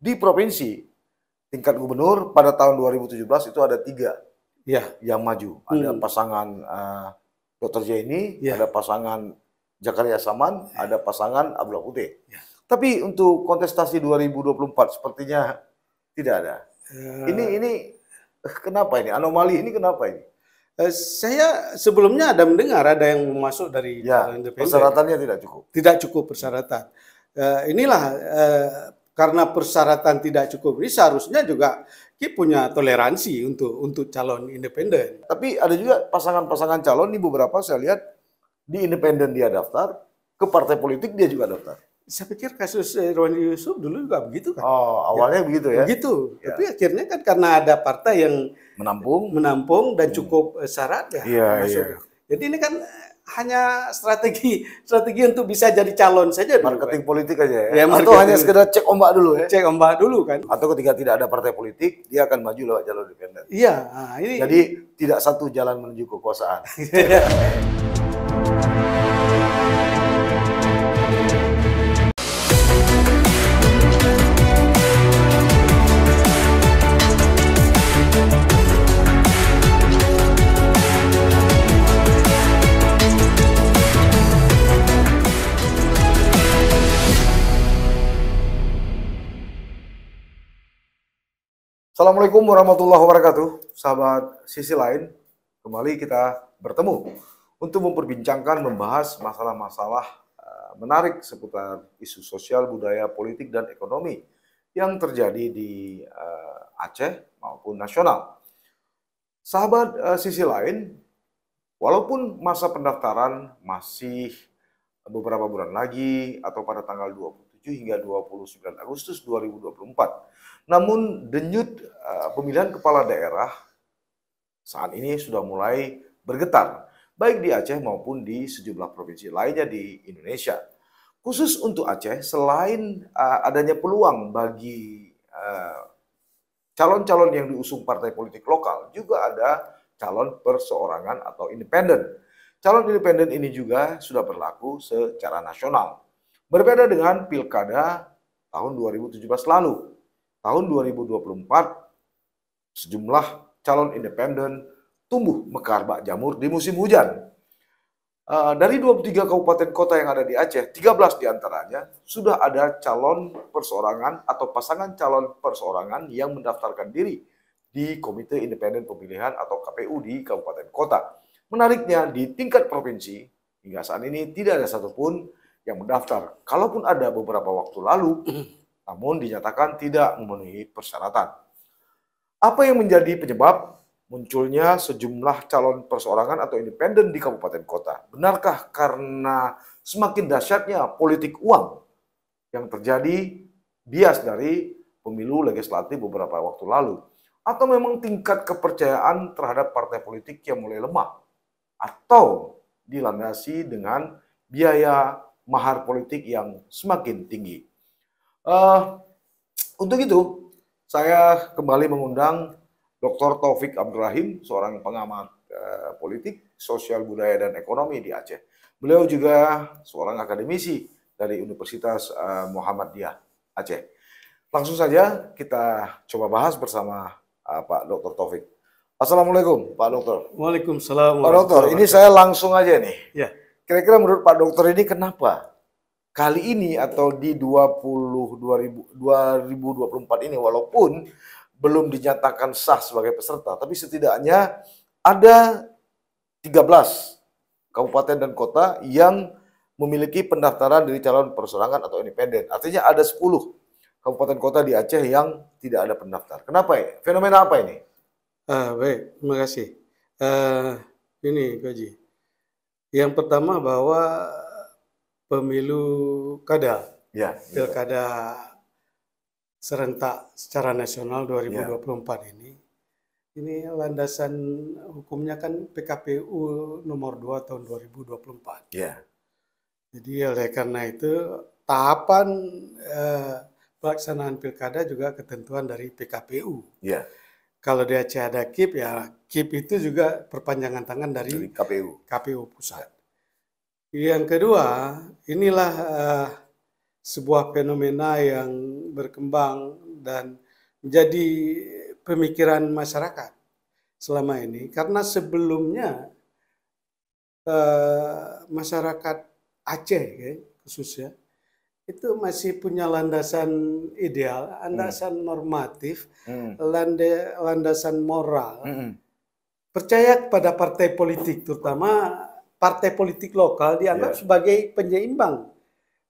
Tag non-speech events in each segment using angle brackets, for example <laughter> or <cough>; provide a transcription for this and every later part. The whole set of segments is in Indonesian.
Di provinsi, tingkat gubernur pada tahun 2017 itu ada tiga ya. yang maju. Ada hmm. pasangan uh, eh, Dr. Jaini, ya. ada pasangan Jakaria Saman, ya. ada pasangan Abdullah Putih. Ya. Tapi untuk kontestasi 2024 sepertinya tidak ada. Eh, ini ini eh, kenapa ini? Anomali ini kenapa ini? saya sebelumnya ada mendengar ada yang masuk dari ya, Persyaratannya tidak cukup. Tidak cukup persyaratan. Uh, inilah uh, karena persyaratan tidak cukup ini seharusnya juga kita punya toleransi untuk untuk calon independen. Tapi ada juga pasangan-pasangan calon ini beberapa saya lihat di independen dia daftar, ke partai politik dia juga daftar. Saya pikir kasus Irwan eh, Yusuf dulu juga begitu kan. Oh, awalnya ya, begitu ya. Begitu. Ya. Tapi akhirnya kan karena ada partai yang menampung menampung dan hmm. cukup eh, syarat ya, ya masuk. Ya. Jadi ini kan hanya strategi strategi untuk bisa jadi calon saja marketing kan? politik aja ya, ya atau hanya sekedar cek ombak dulu ya cek ombak dulu kan atau ketika tidak ada partai politik dia akan maju lewat jalur independen iya nah, ini jadi tidak satu jalan menuju kekuasaan <laughs> iya. Assalamualaikum warahmatullahi wabarakatuh, sahabat sisi lain. Kembali kita bertemu untuk memperbincangkan, membahas masalah-masalah eh, menarik seputar isu sosial, budaya, politik, dan ekonomi yang terjadi di eh, Aceh maupun nasional. Sahabat eh, sisi lain, walaupun masa pendaftaran masih beberapa bulan lagi atau pada tanggal 20 hingga 29 Agustus 2024. Namun denyut uh, pemilihan kepala daerah saat ini sudah mulai bergetar, baik di Aceh maupun di sejumlah provinsi lainnya di Indonesia. Khusus untuk Aceh, selain uh, adanya peluang bagi eh, calon-calon uh, yang diusung partai politik lokal, juga ada calon perseorangan atau independen. Calon independen ini juga sudah berlaku secara nasional. Berbeda dengan pilkada tahun 2017 lalu. Tahun 2024, sejumlah calon independen tumbuh mekar bak jamur di musim hujan. Uh, dari 23 kabupaten kota yang ada di Aceh, 13 diantaranya sudah ada calon perseorangan atau pasangan calon perseorangan yang mendaftarkan diri di Komite Independen Pemilihan atau KPU di kabupaten kota. Menariknya, di tingkat provinsi, hingga saat ini tidak ada satupun yang mendaftar. Kalaupun ada beberapa waktu lalu, <clears throat> namun dinyatakan tidak memenuhi persyaratan. Apa yang menjadi penyebab munculnya sejumlah calon perseorangan atau independen di kabupaten kota? Benarkah karena semakin dahsyatnya politik uang yang terjadi bias dari pemilu legislatif beberapa waktu lalu? Atau memang tingkat kepercayaan terhadap partai politik yang mulai lemah? Atau dilandasi dengan biaya mahar politik yang semakin tinggi. Uh, untuk itu, saya kembali mengundang Dr. Taufik Abdurrahim, seorang pengamat uh, politik, sosial budaya, dan ekonomi di Aceh. Beliau juga seorang akademisi dari Universitas uh, Muhammadiyah Aceh. Langsung saja kita coba bahas bersama uh, Pak Dr. Taufik. Assalamualaikum Pak Dokter. Waalaikumsalam. Pak Dokter, ini saya langsung aja nih. Ya. Kira-kira menurut Pak Dokter ini kenapa kali ini atau di 20 2000, 2024 ini walaupun belum dinyatakan sah sebagai peserta, tapi setidaknya ada 13 kabupaten dan kota yang memiliki pendaftaran dari calon perserangan atau independen. Artinya ada 10 kabupaten kota di Aceh yang tidak ada pendaftar. Kenapa ya? Fenomena apa ini? Uh, baik, terima kasih. Uh, ini Gaji, yang pertama bahwa pemilu kada, ya, pilkada serentak secara nasional 2024 ya. ini, ini landasan hukumnya kan PKPU nomor 2 tahun 2024. Ya. Jadi oleh karena itu tahapan eh, pelaksanaan pilkada juga ketentuan dari PKPU. Ya. Kalau di Aceh ada KIP ya KIP itu juga perpanjangan tangan dari, dari KPU. KPU pusat. Yang kedua, inilah uh, sebuah fenomena yang berkembang dan menjadi pemikiran masyarakat selama ini karena sebelumnya uh, masyarakat Aceh ya, khususnya itu masih punya landasan ideal, hmm. landasan hmm. normatif, hmm. Landa, landasan moral. Hmm percaya kepada partai politik, terutama partai politik lokal dianggap yeah. sebagai penyeimbang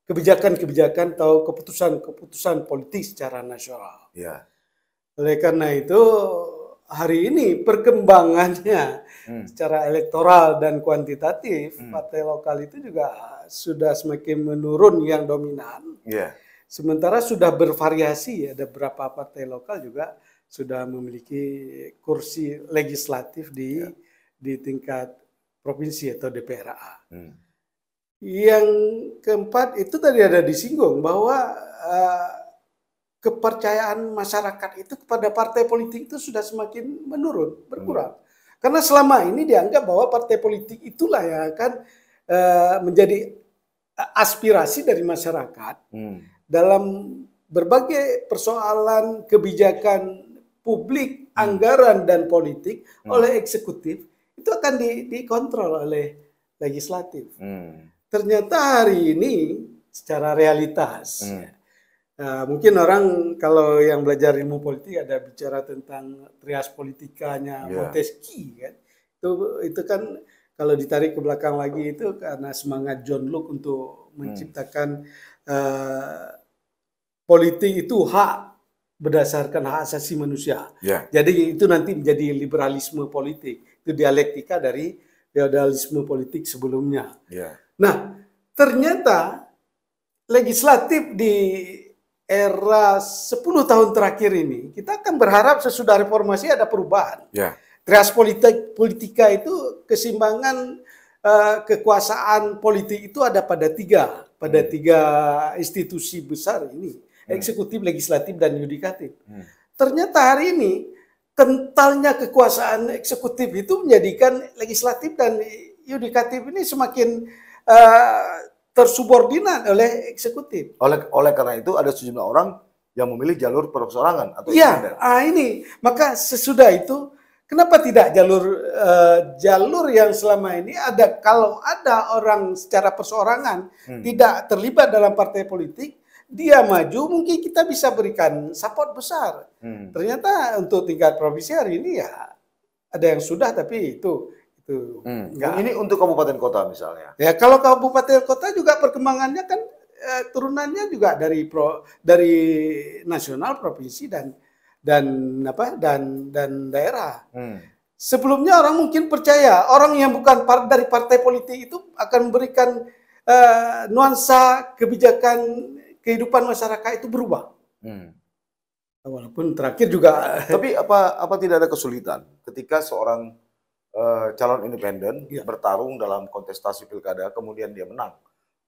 kebijakan-kebijakan atau keputusan-keputusan politik secara nasional. Yeah. Oleh karena itu hari ini perkembangannya hmm. secara elektoral dan kuantitatif hmm. partai lokal itu juga sudah semakin menurun yang dominan. Yeah. Sementara sudah bervariasi ada beberapa partai lokal juga sudah memiliki kursi legislatif di ya. di tingkat provinsi atau DPRA. Hmm. Yang keempat itu tadi ada disinggung bahwa uh, kepercayaan masyarakat itu kepada partai politik itu sudah semakin menurun, berkurang. Hmm. Karena selama ini dianggap bahwa partai politik itulah yang akan uh, menjadi aspirasi dari masyarakat hmm. dalam berbagai persoalan kebijakan publik, hmm. anggaran dan politik hmm. oleh eksekutif itu akan di, dikontrol oleh legislatif. Hmm. Ternyata hari ini secara realitas, hmm. uh, mungkin orang kalau yang belajar ilmu politik ada bicara tentang trias politikanya yeah. Montesquieu kan, itu itu kan kalau ditarik ke belakang lagi itu karena semangat John Locke untuk hmm. menciptakan hmm. uh, politik itu hak berdasarkan hak asasi manusia. Yeah. Jadi itu nanti menjadi liberalisme politik. Itu dialektika dari feudalisme politik sebelumnya. Yeah. Nah, ternyata legislatif di era 10 tahun terakhir ini, kita akan berharap sesudah reformasi ada perubahan. Yeah. Trias politik, politika itu kesimbangan uh, eh, kekuasaan politik itu ada pada tiga, pada hmm. tiga institusi besar ini Hmm. eksekutif, legislatif dan yudikatif. Hmm. Ternyata hari ini kentalnya kekuasaan eksekutif itu menjadikan legislatif dan yudikatif ini semakin uh, eh, tersubordinat oleh eksekutif. Oleh oleh karena itu ada sejumlah orang yang memilih jalur perseorangan atau Iya, ah ini maka sesudah itu kenapa tidak jalur uh, jalur yang selama ini ada kalau ada orang secara perseorangan hmm. tidak terlibat dalam partai politik dia maju mungkin kita bisa berikan support besar. Hmm. Ternyata untuk tingkat provinsi hari ini ya ada yang sudah tapi itu itu hmm. ini untuk kabupaten kota misalnya. Ya kalau kabupaten kota juga perkembangannya kan eh, turunannya juga dari pro, dari nasional provinsi dan dan apa dan dan daerah. Hmm. Sebelumnya orang mungkin percaya orang yang bukan part, dari partai politik itu akan memberikan uh, nuansa kebijakan kehidupan masyarakat itu berubah. Hmm. Walaupun terakhir juga. Eh, Tapi apa apa tidak ada kesulitan ketika seorang uh, calon independen ya. bertarung dalam kontestasi pilkada kemudian dia menang?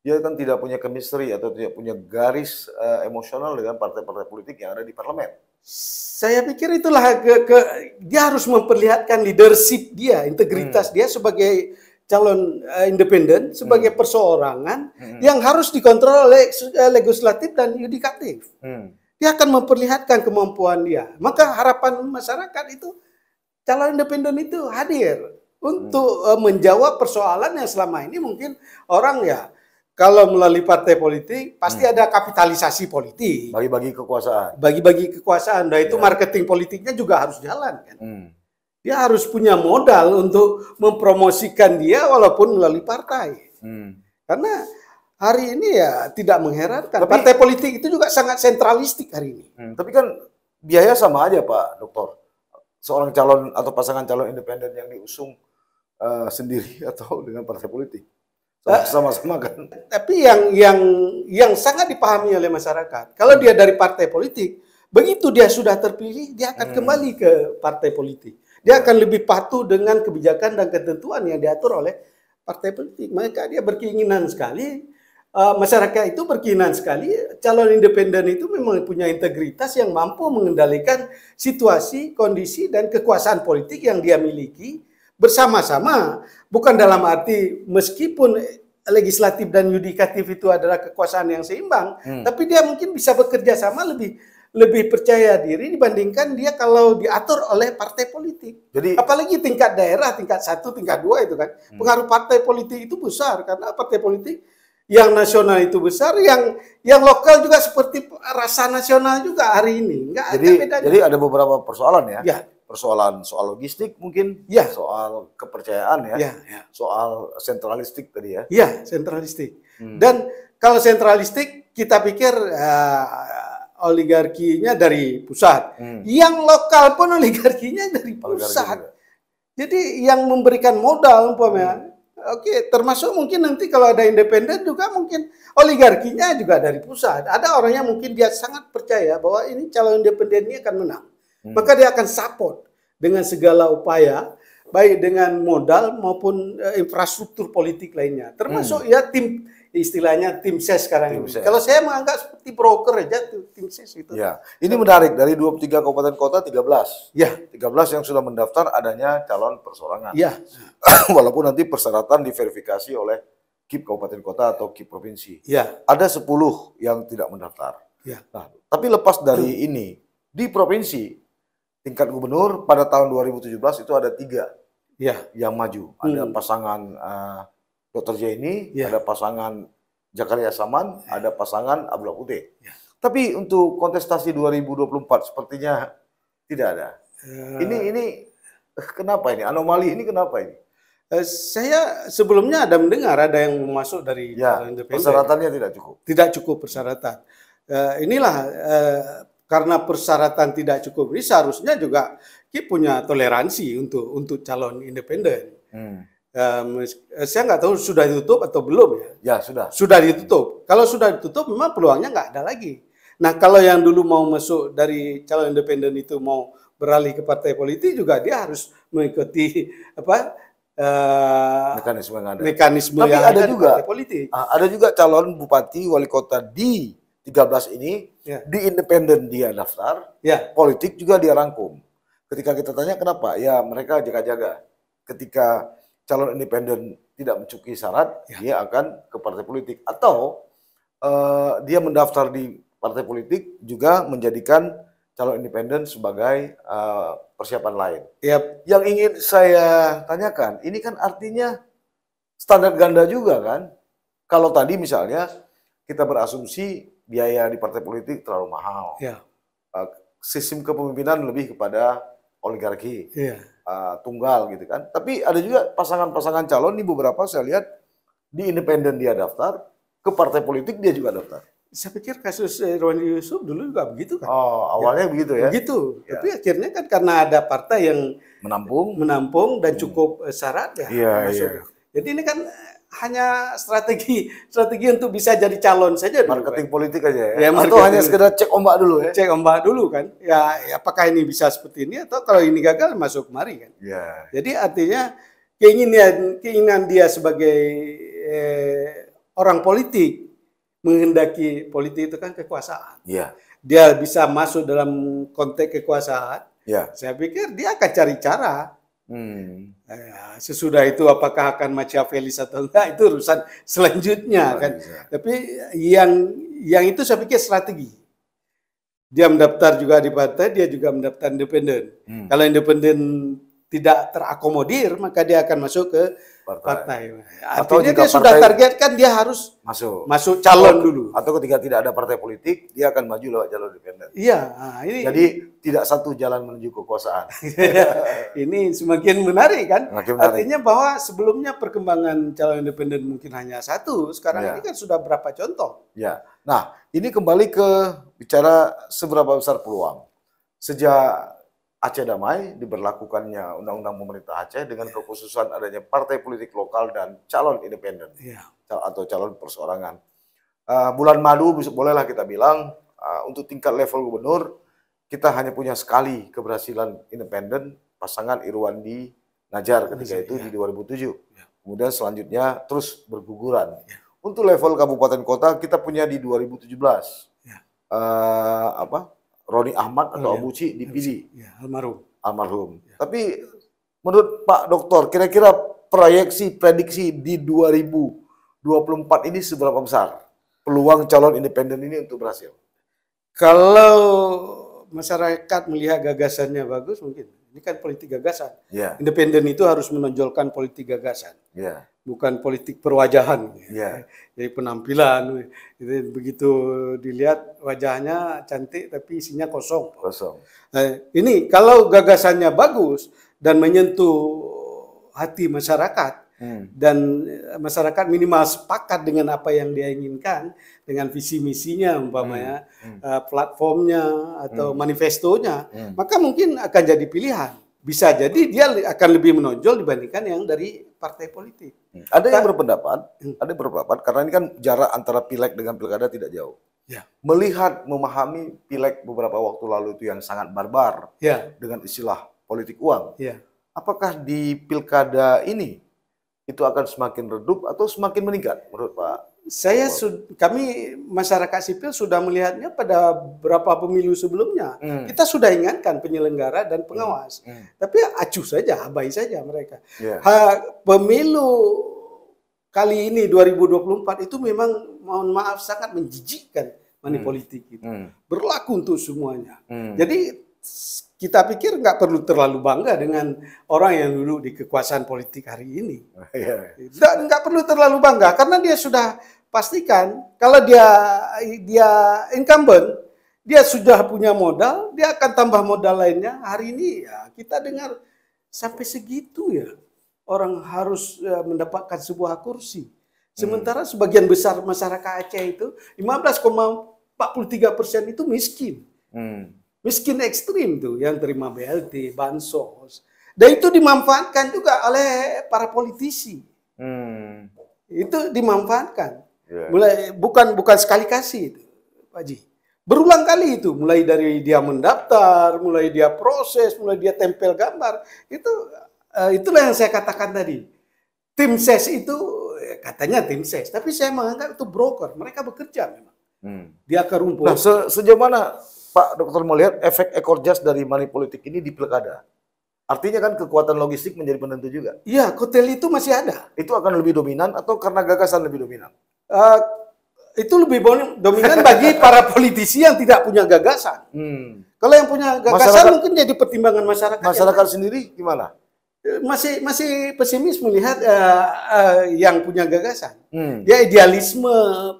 Dia kan tidak punya chemistry atau tidak punya garis uh, emosional dengan partai-partai politik yang ada di parlemen. Saya pikir itulah ke, ke dia harus memperlihatkan leadership dia, integritas hmm. dia sebagai calon uh, independen sebagai hmm. perseorangan hmm. yang harus dikontrol oleh uh, legislatif dan yudikatif. Hmm. Dia akan memperlihatkan kemampuan dia. Maka harapan masyarakat itu calon independen itu hadir untuk hmm. Eh, menjawab persoalan yang selama ini mungkin orang ya kalau melalui partai politik pasti hmm. ada kapitalisasi politik. Bagi-bagi kekuasaan. Bagi-bagi kekuasaan. Nah itu ya. marketing politiknya juga harus jalan kan. Hmm. Dia harus punya modal untuk mempromosikan dia walaupun melalui partai. Hmm. Karena hari ini ya tidak mengherankan. Tapi, partai politik itu juga sangat sentralistik hari ini. Hmm. Tapi kan biaya sama aja Pak Dokter. Seorang calon atau pasangan calon independen yang diusung uh, sendiri <laughs> atau dengan partai politik sama-sama eh, kan. Tapi yang yang yang sangat dipahami oleh masyarakat, kalau dia dari partai politik, begitu dia sudah terpilih, dia akan hmm. kembali ke partai politik. Dia akan lebih patuh dengan kebijakan dan ketentuan yang diatur oleh partai politik. Maka dia berkeinginan sekali uh, masyarakat itu berkeinginan sekali calon independen itu memang punya integritas yang mampu mengendalikan situasi, kondisi dan kekuasaan politik yang dia miliki bersama-sama bukan dalam arti meskipun legislatif dan yudikatif itu adalah kekuasaan yang seimbang hmm. tapi dia mungkin bisa bekerja sama lebih lebih percaya diri dibandingkan dia kalau diatur oleh partai politik. Jadi apalagi tingkat daerah tingkat satu tingkat dua itu kan hmm. pengaruh partai politik itu besar karena partai politik yang nasional itu besar, yang yang lokal juga seperti rasa nasional juga hari ini. Enggak jadi, ada bedanya. Jadi ada beberapa persoalan ya. ya. Persoalan soal logistik mungkin, ya. soal kepercayaan ya, ya, ya. soal sentralistik tadi ya. Ya, sentralistik. Hmm. Dan kalau sentralistik kita pikir uh, oligarkinya dari pusat. Hmm. Yang lokal pun oligarkinya dari pusat. Oligarki. Jadi yang memberikan modal umpamanya hmm. Oke, termasuk mungkin nanti kalau ada independen juga mungkin oligarkinya juga dari pusat. Ada orang yang mungkin dia sangat percaya bahwa ini calon independen ini akan menang. Hmm. Maka dia akan support dengan segala upaya baik dengan modal maupun uh, infrastruktur politik lainnya. Termasuk hmm. ya tim istilahnya tim ses sekarang tim ini. Ses. Kalau saya menganggap seperti broker aja tim ses itu. Ya. Ini menarik dari 23 kabupaten kota 13. Ya, 13 yang sudah mendaftar adanya calon persorangan. Ya. <coughs> Walaupun nanti persyaratan diverifikasi oleh KIP kabupaten kota atau KIP provinsi. Ya. Ada 10 yang tidak mendaftar. Ya. Nah, tapi lepas dari hmm. ini di provinsi tingkat gubernur pada tahun 2017 itu ada tiga ya. yang maju. Ada hmm. pasangan uh, eh, Dr. Jaini, ya. ada pasangan Jakaria Saman, ya. ada pasangan Abdullah Putih. Ya. Tapi untuk kontestasi 2024 sepertinya tidak ada. Uh, Ini ini eh, kenapa ini anomali ini kenapa ini? saya sebelumnya ada mendengar ada yang masuk dari ya, Persyaratannya tidak cukup. Tidak cukup persyaratan. Uh, inilah uh, karena persyaratan tidak cukup ini seharusnya juga dia punya toleransi untuk untuk calon independen. Hmm. Um, saya nggak tahu sudah ditutup atau belum ya. Ya sudah. Sudah ditutup. Kalau sudah ditutup, memang peluangnya nggak ada lagi. Nah kalau yang dulu mau masuk dari calon independen itu mau beralih ke partai politik juga dia harus mengikuti apa uh, mekanisme yang ada. Mekanisme Tapi yang ada, ada juga politik. Ah, ada juga calon bupati wali kota di 13 ini ya. di independen dia daftar, ya. politik juga dia rangkum. Ketika kita tanya kenapa, ya mereka jaga-jaga. Ketika calon independen tidak mencukupi syarat, ya. dia akan ke partai politik atau uh, dia mendaftar di partai politik juga menjadikan calon independen sebagai uh, persiapan lain. ya Yang ingin saya tanyakan, ini kan artinya standar ganda juga kan? Kalau tadi misalnya kita berasumsi biaya di partai politik terlalu mahal, Ya. uh, sistem kepemimpinan lebih kepada oligarki yeah. Iya. uh, tunggal gitu kan. Tapi ada juga pasangan-pasangan calon nih beberapa saya lihat di independen dia daftar, ke partai politik dia juga daftar. Saya pikir kasus Irwan eh, Yusuf dulu juga begitu kan. Oh, awalnya ya, begitu ya. Begitu. Ya. Tapi akhirnya kan karena ada partai yang menampung menampung dan hmm. cukup hmm. syarat ya. Iya, iya. Jadi ini kan hanya strategi strategi untuk bisa jadi calon saja marketing kan? politik aja ya, ya atau hanya sekedar cek ombak dulu ya cek ombak dulu kan ya, ya apakah ini bisa seperti ini atau kalau ini gagal masuk kemari kan ya. jadi artinya keinginan keinginan dia sebagai eh, orang politik menghendaki politik itu kan kekuasaan ya. dia bisa masuk dalam konteks kekuasaan ya. saya pikir dia akan cari cara Hmm. Eh, ya, sesudah itu apakah akan Machiavelli atau enggak itu urusan selanjutnya oh, kan. Bisa. Tapi yang yang itu saya pikir strategi. Dia mendaftar juga di partai, dia juga mendaftar independen. Hmm. Kalau independen tidak terakomodir maka dia akan masuk ke partai. partai. Artinya atau dia sudah targetkan dia harus masuk masuk calon atau, dulu. Atau ketika tidak ada partai politik, dia akan maju lewat jalur independen. Iya, ah, ini Jadi tidak satu jalan menuju kekuasaan. <laughs> Iya, ini semakin menarik kan? Semakin menarik. Artinya bahwa sebelumnya perkembangan calon independen mungkin hanya satu, sekarang ya. ini kan sudah berapa contoh? Ya. Nah, ini kembali ke bicara seberapa besar peluang. Sejak Aceh Damai diberlakukannya Undang-Undang Pemerintah Aceh dengan yeah. kekhususan adanya partai politik lokal dan calon independen yeah. atau calon perseorangan. Uh, bulan madu bolehlah kita bilang uh, untuk tingkat level gubernur kita hanya punya sekali keberhasilan independen pasangan Irwandi Najar ketika iya. itu yeah. di 2007. Yeah. Iya. Kemudian selanjutnya terus berguguran. Yeah. Untuk level kabupaten kota kita punya di 2017. Yeah. Uh, apa? Roni Ahmad atau oh, iya. Abu Ci dipilih. Ya, iya, almarhum. Almarhum. Ya. Tapi menurut Pak Dokter, kira-kira proyeksi prediksi di 2024 ini seberapa besar peluang calon independen ini untuk berhasil? Kalau masyarakat melihat gagasannya bagus mungkin ini kan politik gagasan. Yeah. Independen itu harus menonjolkan politik gagasan. Yeah. Bukan politik perwajahan. Yeah. <laughs> Jadi penampilan jadi begitu dilihat wajahnya cantik tapi isinya kosong. Kosong. Nah, ini kalau gagasannya bagus dan menyentuh hati masyarakat Hmm. dan eh, masyarakat minimal sepakat dengan apa yang dia inginkan dengan visi misinya umpamanya hmm. Hmm. Uh, platformnya atau hmm. manifestonya hmm. maka mungkin akan jadi pilihan bisa jadi dia akan lebih menonjol dibandingkan yang dari partai politik. Hmm. Ada yang berpendapat, hmm. ada yang berpendapat karena ini kan jarak antara pileg dengan pilkada tidak jauh. Ya. Melihat memahami pileg beberapa waktu lalu itu yang sangat barbar ya. dengan istilah politik uang. Ya. Apakah di pilkada ini itu akan semakin redup atau semakin meningkat menurut Pak? Saya kami masyarakat sipil sudah melihatnya pada beberapa pemilu sebelumnya. Hmm. Kita sudah ingatkan penyelenggara dan pengawas. Hmm. Hmm. Tapi acuh saja, abai saja mereka. Yeah. Ha, pemilu kali ini 2024 itu memang mohon maaf sangat menjijikkan money hmm. itu. Hmm. Berlaku untuk semuanya. Hmm. Jadi kita pikir nggak perlu terlalu bangga dengan orang yang dulu di kekuasaan politik hari ini. Oh, iya. Nggak nggak perlu terlalu bangga karena dia sudah pastikan kalau dia dia incumbent dia sudah punya modal, dia akan tambah modal lainnya. Hari ini ya kita dengar sampai segitu ya orang harus ya, mendapatkan sebuah kursi. Hmm. Sementara sebagian besar masyarakat Aceh itu 15,43 persen itu miskin. Hmm miskin ekstrim tuh yang terima BLT, bansos. Dan itu dimanfaatkan juga oleh para politisi. Hmm. Itu dimanfaatkan. Yeah. Mulai bukan bukan sekali kasih itu, Pak Haji. Berulang kali itu, mulai dari dia mendaftar, mulai dia proses, mulai dia tempel gambar. Itu uh, itulah yang saya katakan tadi. Tim ses itu eh, katanya tim ses, tapi saya menganggap itu broker. Mereka bekerja memang. Hmm. Dia ke Nah, se sejauh mana Pak Dokter melihat efek ekor jas dari money politik ini di pilkada. Artinya kan kekuatan logistik menjadi penentu juga. Iya, kotel itu masih ada. Itu akan lebih dominan atau karena gagasan lebih dominan? Uh, itu lebih dominan bagi <laughs> para politisi yang tidak punya gagasan. Hmm. Kalau yang punya gagasan masyarakat, mungkin jadi pertimbangan masyarakat. Ya. Masyarakat ya. sendiri gimana? masih masih pesimis melihat uh, uh, yang punya gagasan. Hmm. Ya idealisme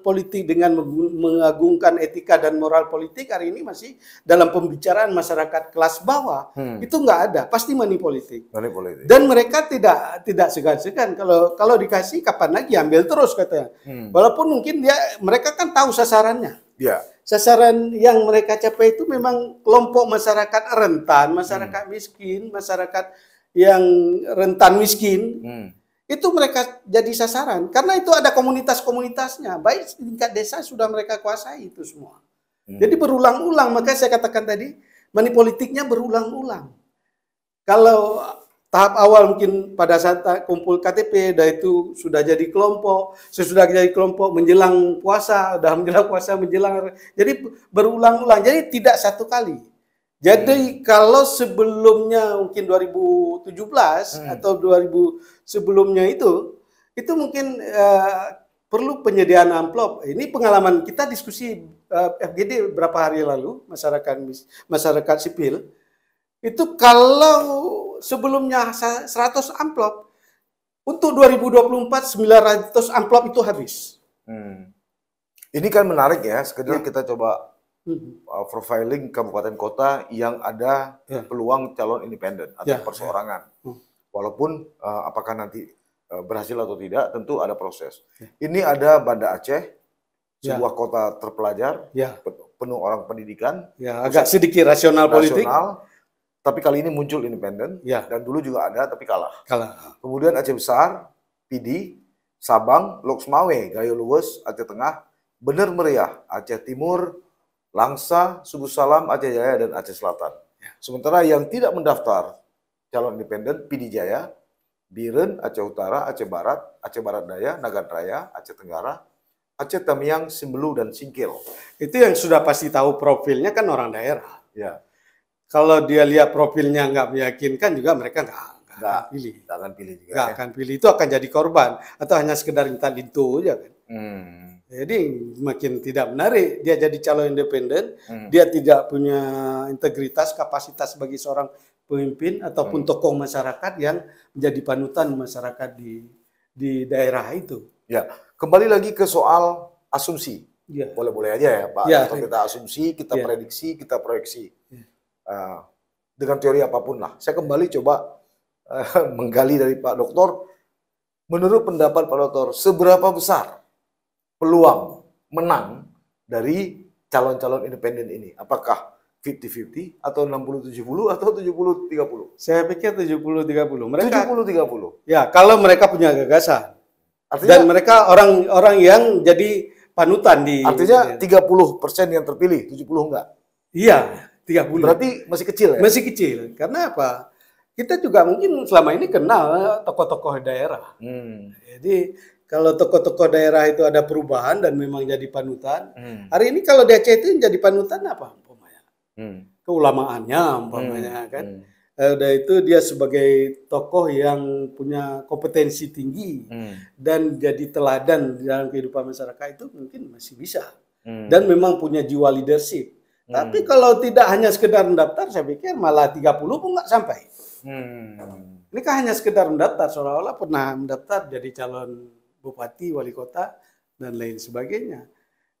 politik dengan mengagungkan etika dan moral politik hari ini masih dalam pembicaraan masyarakat kelas bawah hmm. itu nggak ada. Pasti money politik. Dan mereka tidak tidak segan-segan kalau kalau dikasih kapan lagi ambil terus kata Hmm. Walaupun mungkin dia mereka kan tahu sasarannya. Ya. Sasaran yang mereka capai itu memang kelompok masyarakat rentan, masyarakat hmm. miskin, masyarakat yang rentan miskin, hmm. itu mereka jadi sasaran karena itu ada komunitas-komunitasnya. Baik tingkat desa sudah mereka kuasai itu semua. Hmm. Jadi berulang-ulang, maka saya katakan tadi manipolitiknya berulang-ulang. Kalau tahap awal mungkin pada saat kumpul KTP, dah itu sudah jadi kelompok, sesudah jadi kelompok menjelang puasa, dah menjelang puasa menjelang, jadi berulang-ulang, jadi tidak satu kali. Jadi kalau sebelumnya mungkin 2017 hmm. atau 2000 sebelumnya itu itu mungkin uh, perlu penyediaan amplop. Ini pengalaman kita diskusi uh, eh, FGD berapa hari lalu masyarakat masyarakat sipil itu kalau sebelumnya 100 amplop untuk 2024 900 amplop itu habis. Hmm. Ini kan menarik ya, sekedar ya. kita coba hmm. Uh, profiling kabupaten kota yang ada yeah. peluang calon independen atau yeah. perseorangan. Yeah. Hmm. Walaupun uh, apakah nanti uh, berhasil atau tidak, tentu ada proses. Yeah. Ini ada Banda Aceh, ya. sebuah yeah. kota terpelajar, yeah. Ya. penuh orang pendidikan, yeah, agak sedikit rasional, rasional politik. Tapi kali ini muncul independen, yeah. dan dulu juga ada tapi kalah. Kalah. Kemudian Aceh Besar, PD, Sabang, Loksmawe, Gayo Luwes, Aceh Tengah, Bener Meriah, Aceh Timur, Langsa, Subuh Salam, Aceh Jaya, dan Aceh Selatan. Ya. Sementara yang tidak mendaftar calon independen, Pidi Jaya, Biren, Aceh Utara, Aceh Barat, Aceh Barat Daya, Nagan Raya, Aceh Tenggara, Aceh Tamiang, Simbelu, dan Singkil. Itu yang sudah pasti tahu profilnya kan orang daerah. Ya. Kalau dia lihat profilnya nggak meyakinkan juga mereka nggak akan pilih. Nggak akan pilih juga. Nggak ya. akan pilih. Itu akan jadi korban. Atau hanya sekedar minta lintu aja kan. Hmm. Jadi makin tidak menarik. Dia jadi calon independen, hmm. dia tidak punya integritas, kapasitas sebagai seorang pemimpin ataupun hmm. tokoh masyarakat yang menjadi panutan masyarakat di di daerah itu. Ya, kembali lagi ke soal asumsi. Ya. Boleh-boleh aja ya, Pak. Ya. Atau ya. kita asumsi, kita ya. prediksi, kita proyeksi. Ya. Uh, dengan teori apapun lah. Saya kembali coba uh, <laughs> menggali dari Pak Doktor Menurut pendapat Pak Doktor seberapa besar peluang menang dari calon-calon independen ini? Apakah 50-50 atau 60-70 atau 70-30? Saya pikir 70-30. Mereka 70-30. Ya, kalau mereka punya gagasan. Artinya, dan mereka orang-orang yang jadi panutan di Artinya 30% yang terpilih, 70 enggak? Iya, 30. Berarti masih kecil ya? Masih kecil. Karena apa? Kita juga mungkin selama ini kenal tokoh-tokoh daerah. Hmm. Jadi kalau tokoh-tokoh daerah itu ada perubahan dan memang jadi panutan. Hmm. Hari ini kalau di Aceh itu jadi panutan apa Hmm. Keulamaannya umpamanya hmm. kan. Hmm. Eh, udah itu dia sebagai tokoh yang punya kompetensi tinggi hmm. dan jadi teladan dalam kehidupan masyarakat itu mungkin masih bisa. Hmm. Dan memang punya jiwa leadership. Hmm. Tapi kalau tidak hanya sekedar mendaftar, saya pikir malah 30 pun nggak sampai. Hmm. Ini kan hanya sekedar mendaftar, seolah-olah pernah mendaftar jadi calon bupati, wali kota, dan lain sebagainya.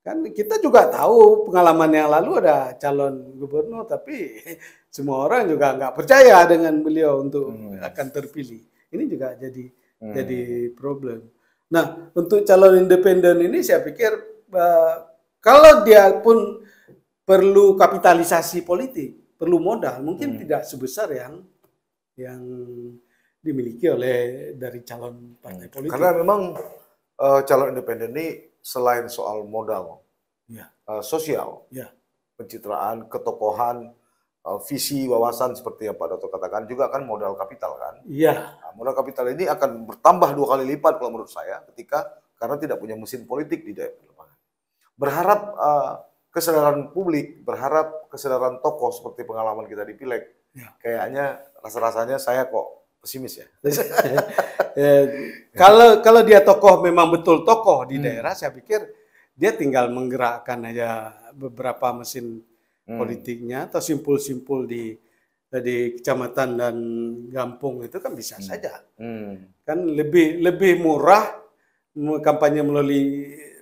Kan kita juga tahu pengalaman yang lalu ada calon gubernur, tapi <laughs> semua orang juga nggak percaya dengan beliau untuk hmm. akan terpilih. Ini juga jadi hmm. jadi problem. Nah, untuk calon independen ini saya pikir uh, kalau dia pun perlu kapitalisasi politik, perlu modal, mungkin hmm. tidak sebesar yang yang dimiliki oleh dari calon partai iya. politik. Karena memang uh, calon independen ini selain soal modal ya. uh, sosial, ya. pencitraan, ketokohan, uh, visi, wawasan seperti yang Pak Dato katakan juga kan modal kapital kan. Iya. Nah, modal kapital ini akan bertambah dua kali lipat kalau menurut saya ketika karena tidak punya mesin politik di daerah lapangan. Berharap uh, kesadaran publik, berharap kesadaran tokoh seperti pengalaman kita di Pileg. Ya. Kayaknya rasa-rasanya saya kok pesimis ya. <laughs> ya. kalau kalau dia tokoh memang betul tokoh di hmm. daerah, saya pikir dia tinggal menggerakkan aja beberapa mesin hmm. politiknya atau simpul-simpul di di kecamatan dan kampung itu kan bisa hmm. saja. Hmm. Kan lebih lebih murah kampanye melalui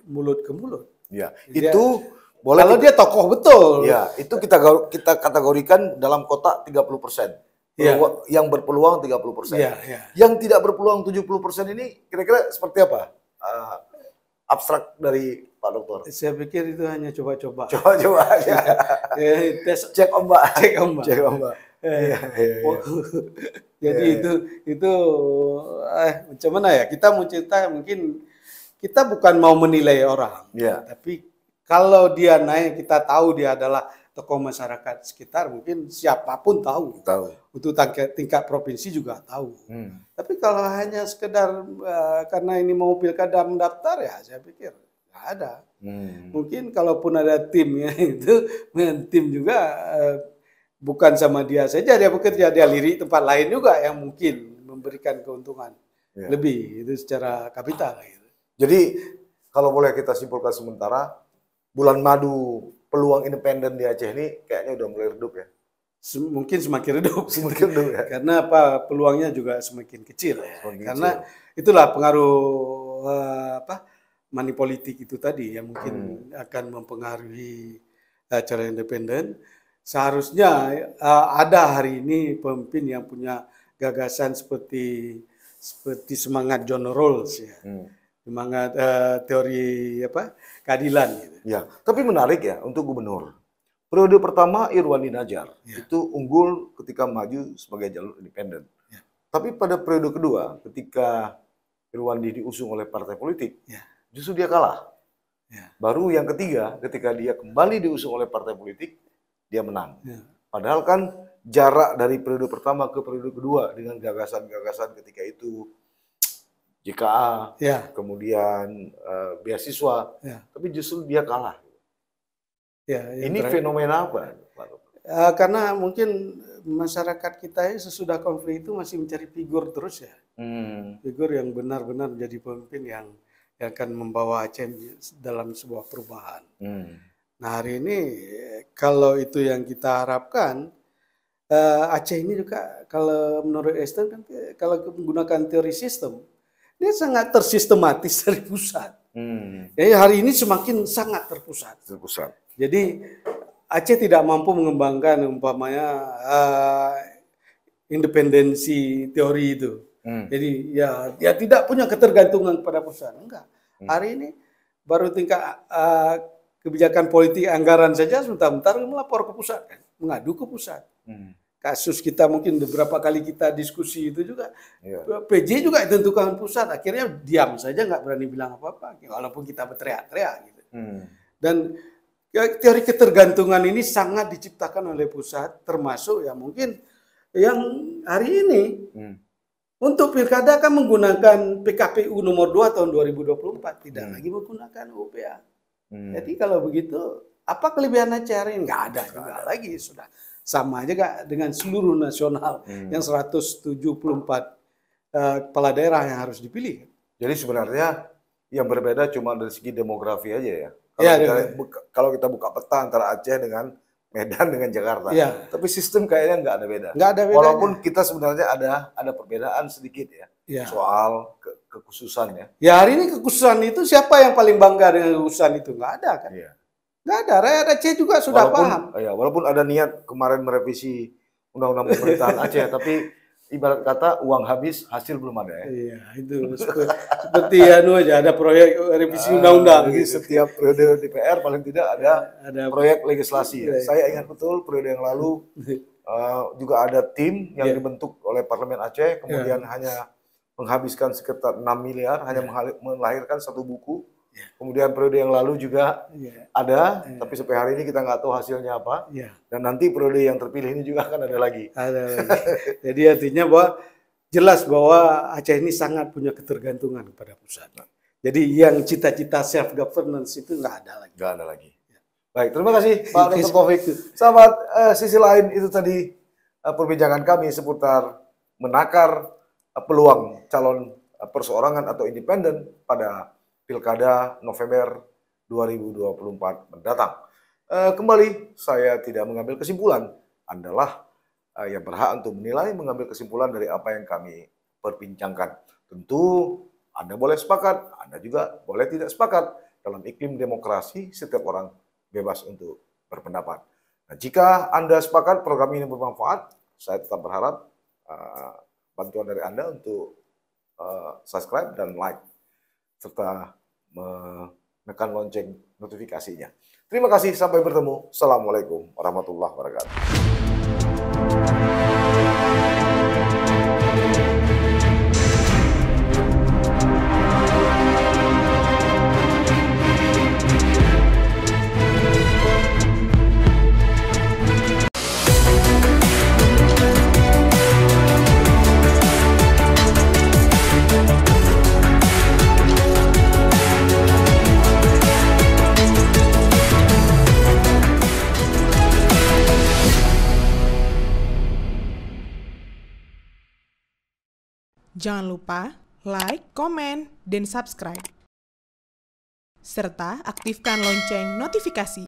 mulut ke mulut. Ya, dia, itu boleh kalau kita, dia tokoh betul. Ya, itu kita kita kategorikan dalam kotak 30 Iya. yang berpeluang 30 persen. Yeah, yeah. Yang tidak berpeluang 70 persen ini kira-kira seperti apa? Uh, abstrak dari Pak Dokter. Saya pikir itu hanya coba-coba. Coba-coba <laughs> ya. Tes cek ombak. Cek ombak. Cek ombak. Eh, iya, oh, <laughs> jadi yeah. itu itu eh macam mana ya? Kita mau mungkin kita bukan mau menilai orang, yeah. tapi kalau dia naik kita tahu dia adalah tokoh masyarakat sekitar mungkin siapapun tahu. Tahu. Untuk tingkat, tingkat provinsi juga tahu. Hmm. Tapi kalau hanya sekedar uh, karena ini mau pilkada mendaftar ya saya pikir nggak ada. Hmm. Mungkin kalaupun ada timnya <laughs> itu tim juga uh, bukan sama dia saja dia bekerja dia lirik tempat lain juga yang mungkin memberikan keuntungan ya. lebih itu secara kapital. Gitu. Jadi kalau boleh kita simpulkan sementara bulan madu peluang independen di Aceh ini kayaknya udah mulai redup ya? mungkin semakin redup semakin redup ya <laughs> karena apa peluangnya juga semakin kecil ya semakin karena kecil. itulah pengaruh eh, apa money politik itu tadi yang mungkin hmm. akan mempengaruhi acara independen seharusnya uh, ada hari ini pemimpin yang punya gagasan seperti seperti semangat John Rawls ya hmm semangat uh, teori apa keadilan. Gitu. Ya, tapi menarik ya untuk gubernur. Periode pertama Irwandi Najar ya. itu unggul ketika maju sebagai jalur independen. Ya. Tapi pada periode kedua ketika Irwandi diusung oleh partai politik, ya. justru dia kalah. Ya. Baru yang ketiga ketika dia kembali diusung oleh partai politik, dia menang. Ya. Padahal kan jarak dari periode pertama ke periode kedua dengan gagasan-gagasan ketika itu JKA, ya. kemudian uh, beasiswa, ya. tapi justru dia kalah. Ya, ya ini terakhir. fenomena apa? Uh, karena mungkin masyarakat kita ini ya sesudah konflik itu masih mencari figur terus ya, hmm. figur yang benar-benar menjadi pemimpin yang yang akan membawa Aceh dalam sebuah perubahan. Hmm. Nah hari ini kalau itu yang kita harapkan, eh, Aceh ini juga kalau menurut Einstein kan kalau menggunakan teori sistem, dia sangat tersistematis dari pusat. Hmm. Jadi hari ini semakin sangat terpusat. Terpusat. Jadi Aceh tidak mampu mengembangkan umpamanya uh, independensi teori itu. Hmm. Jadi ya dia tidak punya ketergantungan kepada pusat. Enggak. Hmm. Hari ini baru tingkat uh, kebijakan politik anggaran saja sebentar-bentar melapor ke pusat kan. mengadu ke pusat. Hmm kasus kita mungkin beberapa kali kita diskusi itu juga ya. PJ juga ditentukan pusat akhirnya diam saja nggak berani bilang apa-apa walaupun kita berteriak-teriak gitu hmm. dan ya, teori ketergantungan ini sangat diciptakan oleh pusat termasuk ya mungkin yang hari ini hmm. untuk pilkada kan menggunakan PKPU nomor 2 tahun 2024 tidak hmm. lagi menggunakan UPA hmm. jadi kalau begitu apa kelebihan acara nggak ada juga lagi sudah sama aja kak dengan seluruh nasional hmm. yang 174 uh, eh, kepala daerah yang harus dipilih. Jadi sebenarnya yang berbeda cuma dari segi demografi aja ya. Kalau, ya, kita, buka, kalau kita buka peta antara Aceh dengan Medan dengan Jakarta. Ya. Tapi sistem kayaknya nggak ada beda. Nggak ada beda. Walaupun kita sebenarnya ada ada perbedaan sedikit ya, ya. soal ke, kekhususan ya. Ya hari ini kekhususan itu siapa yang paling bangga dengan kekhususan itu nggak ada kan? Ya. Nggak ada, rakyat Aceh juga sudah walaupun, paham. Ya, walaupun ada niat kemarin merevisi undang-undang pemerintahan Aceh, <laughs> tapi ibarat kata uang habis hasil belum ada ya. Iya, itu seperti anu aja ada proyek revisi ah, undang-undang. Jadi setiap periode DPR paling tidak ada ada proyek legislasi. Ya. Iya, Saya iya. ingat betul periode yang lalu uh, <laughs> juga ada tim yang yeah. dibentuk oleh parlemen Aceh kemudian yeah. hanya menghabiskan sekitar 6 miliar yeah. hanya iya. melahirkan satu buku Yeah. Kemudian periode yang lalu juga yeah. ada, yeah. tapi sampai hari ini kita nggak tahu hasilnya apa. Yeah. Dan nanti periode yang terpilih ini juga akan ada lagi. Ada lagi. Jadi artinya bahwa jelas bahwa Aceh ini sangat punya ketergantungan kepada pusat. Nah. Jadi yang cita-cita self governance itu nggak ada lagi. Nggak ada lagi. Baik, terima kasih <laughs> Pak Dr. Taufik. Sahabat, uh, eh, sisi lain itu tadi uh, perbincangan kami seputar menakar uh, peluang calon uh, perseorangan atau independen pada Pilkada November 2024 mendatang. E, kembali, saya tidak mengambil kesimpulan. Andalah e, yang berhak untuk menilai mengambil kesimpulan dari apa yang kami perbincangkan. Tentu Anda boleh sepakat, Anda juga boleh tidak sepakat. Dalam iklim demokrasi, setiap orang bebas untuk berpendapat. Nah, jika Anda sepakat program ini bermanfaat, saya tetap berharap uh, bantuan dari Anda untuk uh, subscribe dan like serta menekan lonceng notifikasinya. Terima kasih, sampai bertemu. Assalamualaikum warahmatullahi wabarakatuh. Jangan lupa like, komen, dan subscribe. Serta aktifkan lonceng notifikasi.